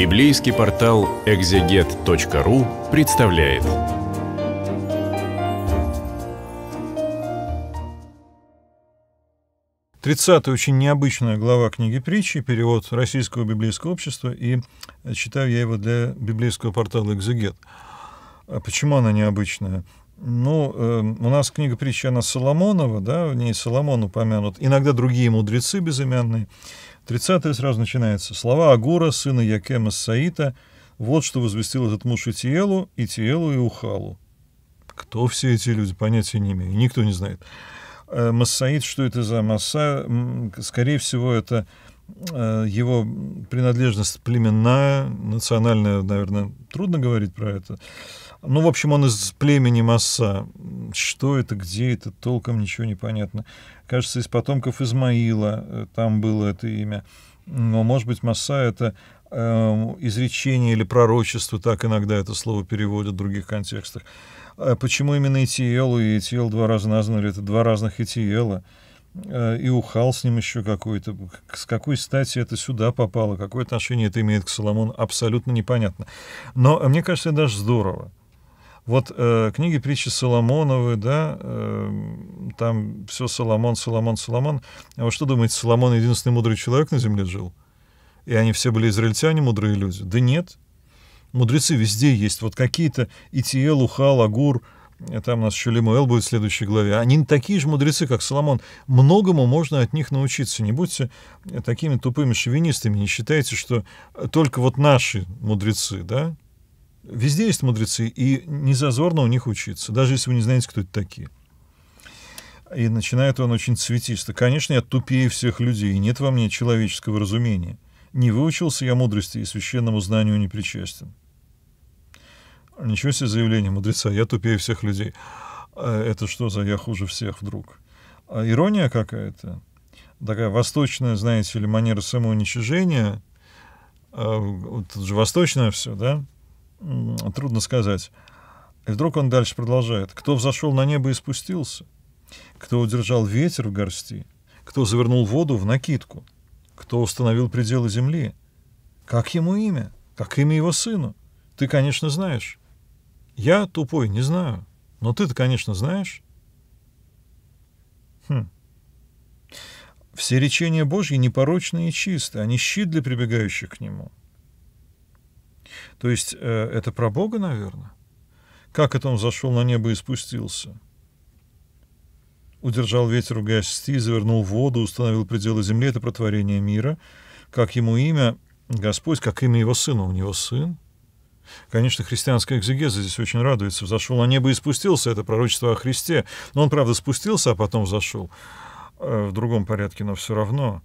Библейский портал экзегет.ру представляет. Тридцатая очень необычная глава книги притчи, перевод Российского библейского общества, и читаю я его для библейского портала «Экзегет». А почему она необычная? Ну, э, у нас книга притчи, она Соломонова, да, в ней Соломон упомянут, иногда другие мудрецы безымянные. Тридцатое сразу начинается. Слова Агура, сына Якема Саита, вот что возвестил этот муж и Итиелу и Ухалу. Кто все эти люди, понятия не имею, никто не знает. Э, Массаид, что это за масса? Скорее всего, это э, его принадлежность племенная, национальная, наверное, трудно говорить про это. Ну, в общем, он из племени Масса. Что это, где это, толком ничего не понятно. Кажется, из потомков Измаила э, там было это имя. Но, может быть, Масса — это э, изречение или пророчество, так иногда это слово переводят в других контекстах. А почему именно Итиелу и Итиел два раза назвали, Это два разных Итиела э, и ухал с ним еще какой-то. С какой стати это сюда попало, какое отношение это имеет к Соломону, абсолютно непонятно. Но э, мне кажется, это даже здорово. Вот э, книги притчи Соломоновы, да, э, там все Соломон, Соломон, Соломон. А вы что думаете, Соломон единственный мудрый человек на земле жил? И они все были израильтяне, мудрые люди? Да нет. Мудрецы везде есть. Вот какие-то Итиел, Ухал, Агур, э, там у нас еще Лимуэл будет в следующей главе. Они такие же мудрецы, как Соломон. Многому можно от них научиться. Не будьте э, такими тупыми шовинистами. Не считайте, что э, только вот наши мудрецы, да, Везде есть мудрецы, и незазорно у них учиться, даже если вы не знаете, кто это такие. И начинает он очень цветисто. Конечно, я тупее всех людей, нет во мне человеческого разумения. Не выучился я мудрости и священному знанию не причастен. Ничего себе заявление мудреца, я тупее всех людей. А это что за я хуже всех вдруг? А ирония какая-то, такая восточная, знаете ли, манера самоуничижения, а, вот это же восточное все, да? трудно сказать. И вдруг он дальше продолжает. «Кто взошел на небо и спустился? Кто удержал ветер в горсти? Кто завернул воду в накидку? Кто установил пределы земли? Как ему имя? Как имя его сыну? Ты, конечно, знаешь. Я тупой, не знаю. Но ты-то, конечно, знаешь». Хм. Все речения Божьи непорочны и чисты, они щит для прибегающих к Нему. То есть э, это про Бога, наверное? Как это он зашел на небо и спустился? Удержал ветер у угасти, завернул воду, установил пределы земли. Это протворение мира. Как ему имя Господь, как имя его сына. У него сын. Конечно, христианская экзегеза здесь очень радуется. Взошел на небо и спустился. Это пророчество о Христе. Но он, правда, спустился, а потом взошел. Э, в другом порядке, но все равно.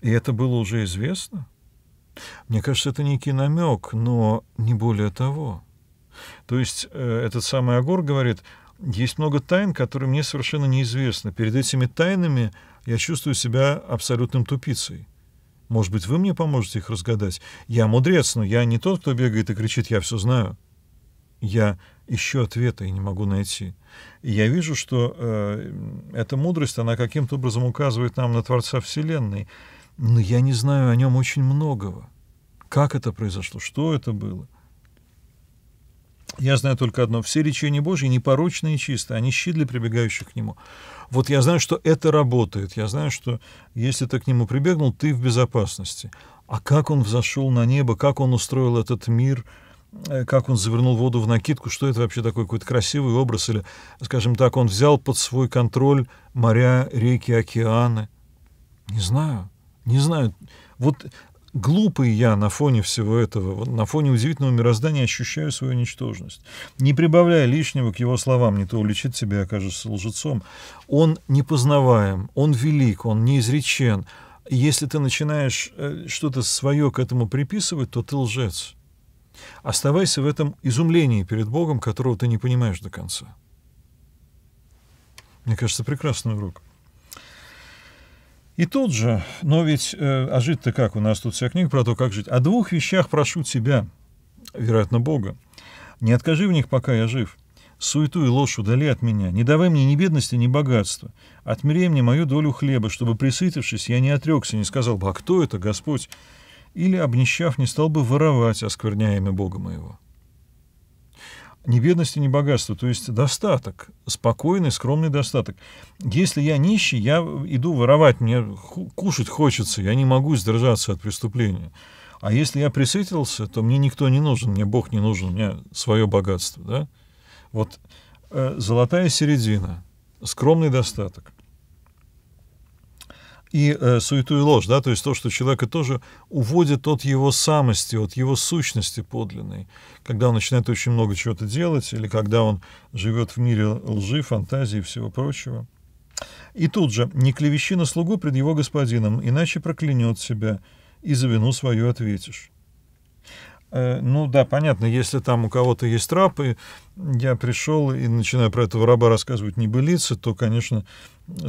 И это было уже известно. Мне кажется, это некий намек, но не более того. То есть э, этот самый Агор говорит, есть много тайн, которые мне совершенно неизвестны. Перед этими тайнами я чувствую себя абсолютным тупицей. Может быть, вы мне поможете их разгадать? Я мудрец, но я не тот, кто бегает и кричит «я все знаю». Я ищу ответа и не могу найти. И я вижу, что э, эта мудрость, она каким-то образом указывает нам на Творца Вселенной — но ну, я не знаю о нем очень многого. Как это произошло? Что это было? Я знаю только одно. Все речения Божьи непорочные и чистые. Они щит для прибегающих к Нему. Вот я знаю, что это работает. Я знаю, что если ты к Нему прибегнул, ты в безопасности. А как Он взошел на небо, как Он устроил этот мир, э, как Он завернул воду в накидку, что это вообще такой какой-то красивый образ, или, скажем так, Он взял под свой контроль моря, реки, океаны. Не знаю не знаю, вот глупый я на фоне всего этого, на фоне удивительного мироздания ощущаю свою ничтожность. Не прибавляя лишнего к его словам, не то уличит себя, окажешься лжецом, он непознаваем, он велик, он неизречен. Если ты начинаешь э, что-то свое к этому приписывать, то ты лжец. Оставайся в этом изумлении перед Богом, которого ты не понимаешь до конца. Мне кажется, прекрасный урок. И тот же, но ведь, э, а жить-то как? У нас тут вся книга про то, как жить. О двух вещах прошу тебя, вероятно, Бога. Не откажи в них, пока я жив. Суету и ложь удали от меня. Не давай мне ни бедности, ни богатства. Отмерей мне мою долю хлеба, чтобы, присытившись, я не отрекся, не сказал бы, а кто это, Господь? Или, обнищав, не стал бы воровать, оскверняемый Бога моего ни бедности, ни богатства, то есть достаток, спокойный, скромный достаток. Если я нищий, я иду воровать, мне кушать хочется, я не могу сдержаться от преступления. А если я присытился, то мне никто не нужен, мне Бог не нужен, у меня свое богатство. Да? Вот э, золотая середина, скромный достаток и э, суету и ложь, да, то есть то, что человека тоже уводит от его самости, от его сущности подлинной, когда он начинает очень много чего-то делать или когда он живет в мире лжи, фантазии и всего прочего. И тут же «не клевещи на слугу пред его господином, иначе проклянет себя, и за вину свою ответишь». Э, ну да, понятно, если там у кого-то есть раб, я пришел и начинаю про этого раба рассказывать небылицы, то, конечно,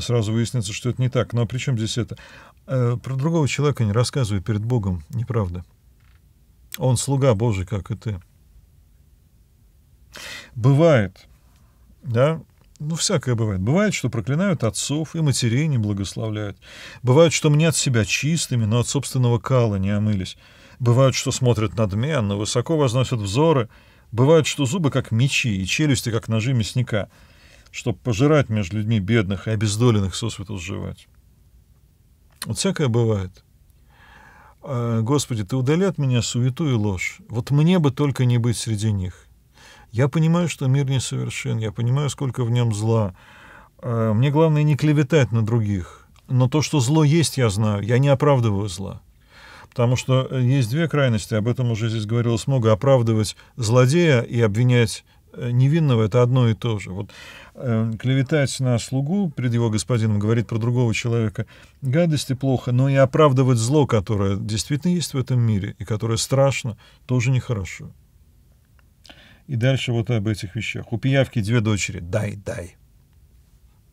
сразу выяснится, что это не так. Но а при чем здесь это? Э, про другого человека не рассказывай перед Богом, неправда. Он слуга Божий, как и ты. Бывает, да, ну, всякое бывает. Бывает, что проклинают отцов и матерей не благословляют. Бывает, что мнят себя чистыми, но от собственного кала не омылись. Бывают, что смотрят надменно, высоко возносят взоры. Бывают, что зубы как мечи и челюсти как ножи мясника, чтобы пожирать между людьми бедных и обездоленных сосвету сживать. Вот всякое бывает. А, Господи, ты удали от меня суету и ложь. Вот мне бы только не быть среди них. Я понимаю, что мир несовершен, я понимаю, сколько в нем зла. А, мне главное не клеветать на других. Но то, что зло есть, я знаю. Я не оправдываю зла. Потому что э, есть две крайности, об этом уже здесь говорилось много, оправдывать злодея и обвинять э, невинного это одно и то же. Вот э, клеветать на слугу перед его господином, говорить про другого человека гадости плохо, но и оправдывать зло, которое действительно есть в этом мире и которое страшно, тоже нехорошо. И дальше вот об этих вещах. У пиявки две дочери. Дай, дай.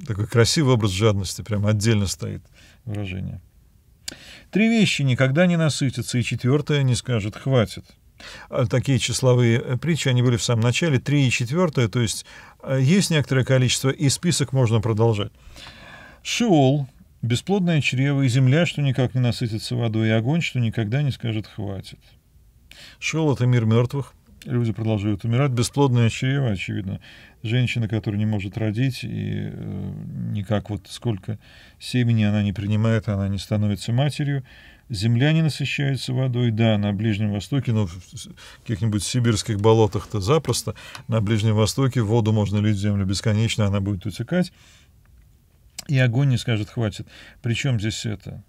Такой красивый образ жадности, прям отдельно стоит выражение. Три вещи никогда не насытятся, и четвертое не скажет «хватит». А, такие числовые э, притчи, они были в самом начале, три и четвертое, то есть э, есть некоторое количество, и список можно продолжать. Шиол, бесплодное чрево и земля, что никак не насытится водой, и огонь, что никогда не скажет «хватит». Шиол — это мир мертвых, люди продолжают умирать. Бесплодное чрево, очевидно, женщина, которая не может родить, и э, никак вот сколько семени она не принимает, она не становится матерью. Земля не насыщается водой, да, на Ближнем Востоке, но ну, в каких-нибудь сибирских болотах-то запросто. На Ближнем Востоке воду можно лить в землю бесконечно, она будет утекать. И огонь не скажет «хватит». Причем здесь это?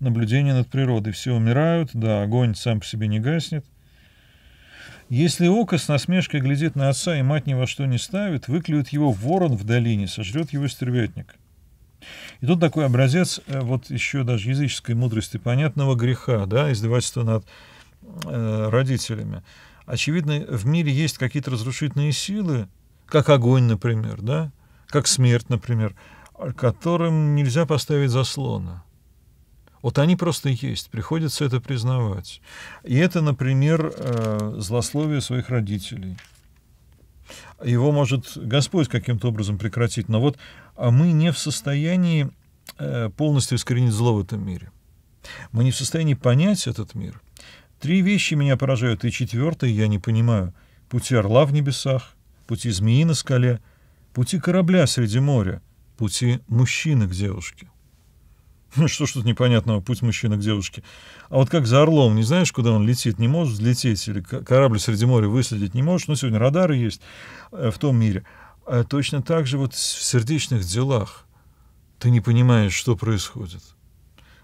Наблюдение над природой. Все умирают, да, огонь сам по себе не гаснет – если око с насмешкой глядит на отца и мать ни во что не ставит, выклюет его ворон в долине, сожрет его стервятник. И тут такой образец э, вот еще даже языческой мудрости понятного греха, да, издевательства над э, родителями. Очевидно, в мире есть какие-то разрушительные силы, как огонь, например, да, как смерть, например, которым нельзя поставить заслона. Вот они просто есть, приходится это признавать. И это, например, э, злословие своих родителей. Его может Господь каким-то образом прекратить, но вот а мы не в состоянии э, полностью искоренить зло в этом мире. Мы не в состоянии понять этот мир. Три вещи меня поражают, и четвертое я не понимаю. Пути орла в небесах, пути змеи на скале, пути корабля среди моря, пути мужчины к девушке — Что ж тут непонятного, путь мужчины к девушке. А вот как за Орлом, не знаешь, куда он летит, не можешь взлететь, или корабль среди моря выследить не можешь, но ну, сегодня радары есть э, в том мире. А точно так же вот в сердечных делах ты не понимаешь, что происходит.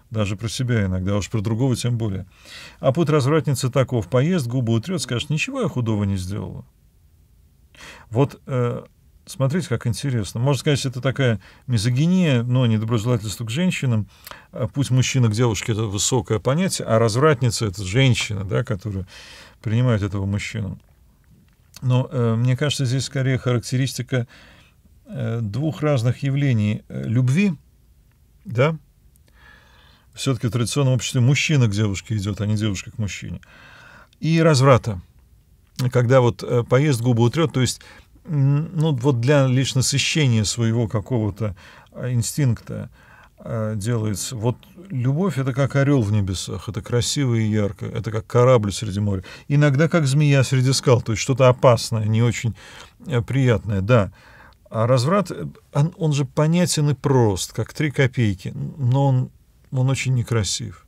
Даже про себя иногда, а уж про другого тем более. А путь развратницы таков. поезд губы утрет, скажешь, ничего я худого не сделала. Вот э, Смотрите, как интересно. Можно сказать, это такая мизогиния, но недоброжелательство к женщинам. А путь мужчины к девушке — это высокое понятие, а развратница — это женщина, да, которая принимает этого мужчину. Но э, мне кажется, здесь скорее характеристика э, двух разных явлений. Э, любви, да, все-таки в традиционном обществе мужчина к девушке идет, а не девушка к мужчине. И разврата, когда вот э, поезд губы утрет, то есть ну, вот для лично насыщения своего какого-то а, инстинкта а, делается. Вот любовь — это как орел в небесах, это красиво и ярко, это как корабль среди моря. Иногда как змея среди скал, то есть что-то опасное, не очень э, приятное, да. А разврат, э, он, он же понятен и прост, как три копейки, но он, он очень некрасив.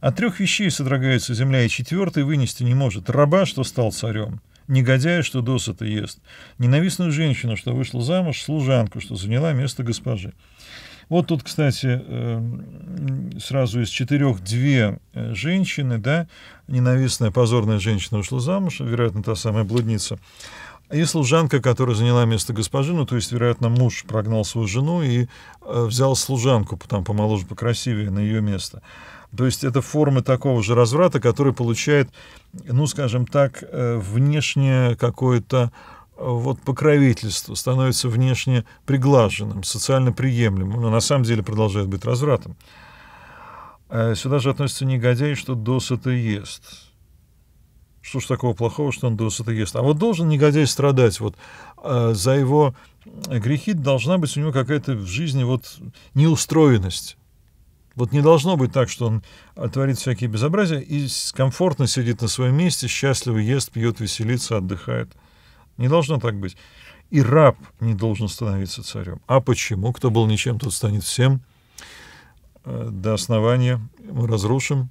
От трех вещей содрогается земля, и четвертый вынести не может. Раба, что стал царем — негодяя, что досыта ест, ненавистную женщину, что вышла замуж, служанку, что заняла место госпожи. Вот тут, кстати, эм, сразу из четырех две э, женщины, да, ненавистная, позорная женщина вышла замуж, вероятно, та самая блудница. И служанка, которая заняла место госпожи, ну, то есть, вероятно, муж прогнал свою жену и э, взял служанку, там, помоложе, покрасивее, на ее место. То есть это формы такого же разврата, который получает, ну, скажем так, э, внешнее какое-то э, вот покровительство становится внешне приглаженным, социально приемлемым, но на самом деле продолжает быть развратом. Э, сюда же относится негодяй, что досыта ест что ж такого плохого, что он досыта ест. А вот должен негодяй страдать, вот э, за его грехи должна быть у него какая-то в жизни вот неустроенность. Вот не должно быть так, что он творит всякие безобразия и комфортно сидит на своем месте, счастливо ест, пьет, веселится, отдыхает. Не должно так быть. И раб не должен становиться царем. А почему? Кто был ничем, тот станет всем. Э, до основания мы разрушим.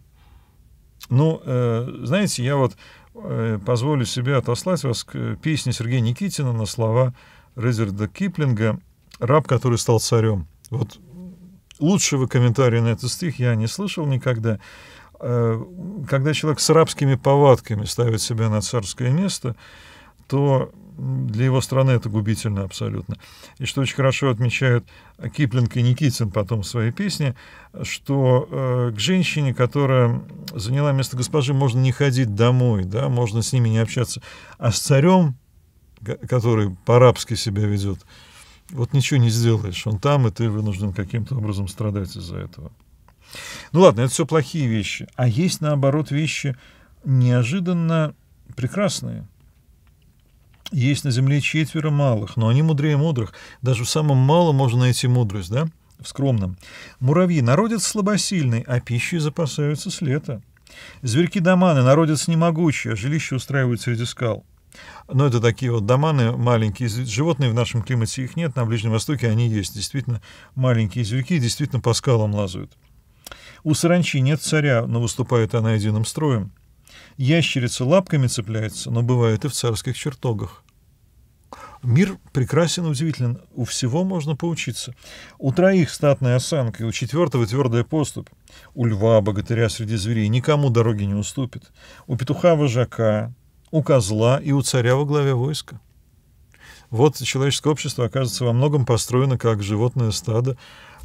Ну, э, знаете, я вот Э, позволю себе отослать вас к песне Сергея Никитина на слова Резерда Киплинга «Раб, который стал царем». Вот лучшего комментария на этот стих я не слышал никогда. Э, когда человек с рабскими повадками ставит себя на царское место, то для его страны это губительно абсолютно. И что очень хорошо отмечают Киплинг и Никитин потом в своей песне, что э, к женщине, которая заняла место госпожи, можно не ходить домой, да, можно с ними не общаться, а с царем, который по-арабски себя ведет, вот ничего не сделаешь, он там, и ты вынужден каким-то образом страдать из-за этого. Ну ладно, это все плохие вещи, а есть наоборот вещи неожиданно прекрасные – есть на земле четверо малых, но они мудрее мудрых. Даже в самом малом можно найти мудрость, да? В скромном. Муравьи народец слабосильный, а пищей запасаются с лета. Зверьки-доманы народец немогучие, а жилище устраивают среди скал. Но это такие вот доманы маленькие. Животные в нашем климате их нет, на Ближнем Востоке они есть. Действительно, маленькие зверьки действительно по скалам лазают. У саранчи нет царя, но выступает она единым строем. Ящерица лапками цепляется, но бывает и в царских чертогах. Мир прекрасен и удивителен. У всего можно поучиться. У троих статная осанка, и у четвертого твердая поступь. У льва, богатыря среди зверей, никому дороги не уступит. У петуха вожака, у козла и у царя во главе войска. Вот человеческое общество, оказывается, во многом построено как животное стадо,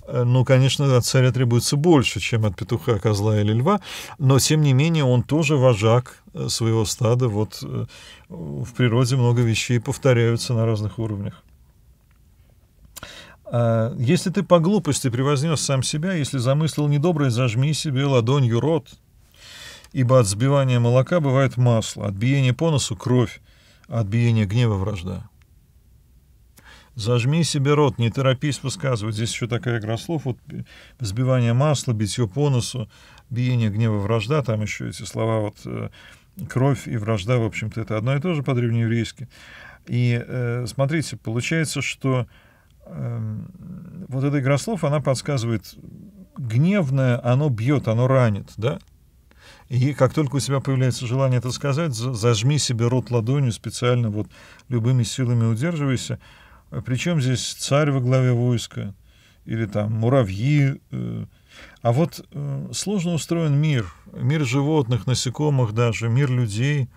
Э, ну, конечно, от царя требуется больше, чем от петуха, козла или льва, но, тем не менее, он тоже вожак э, своего стада. Вот э, в природе много вещей повторяются на разных уровнях. А, если ты по глупости превознес сам себя, если замыслил недоброе, зажми себе ладонью рот, ибо от сбивания молока бывает масло, от биения по носу — кровь, а от биения гнева — вражда. Зажми себе рот, не торопись высказывать. Здесь еще такая игра слов. Вот сбивание масла, битье по носу, биение гнева вражда. Там еще эти слова вот э, кровь и вражда, в общем-то, это одно и то же по-древнееврейски. И э, смотрите, получается, что э, вот эта игра слов, она подсказывает гневное, оно бьет, оно ранит, да? И как только у тебя появляется желание это сказать, зажми себе рот ладонью специально, вот любыми силами удерживайся, а Причем здесь царь во главе войска? Или там муравьи? Э. А вот э, сложно устроен мир. Мир животных, насекомых даже, мир людей.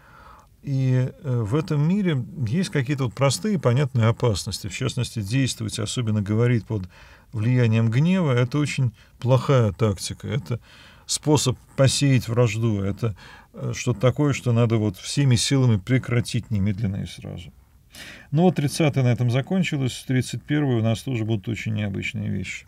И э, в этом мире есть какие-то вот простые понятные опасности. В частности, действовать, особенно говорить под влиянием гнева, это очень плохая тактика. Это способ посеять вражду. Это что-то такое, что надо вот всеми силами прекратить немедленно и сразу. Но ну 30-е на этом закончилось, 31-е у нас тоже будут очень необычные вещи.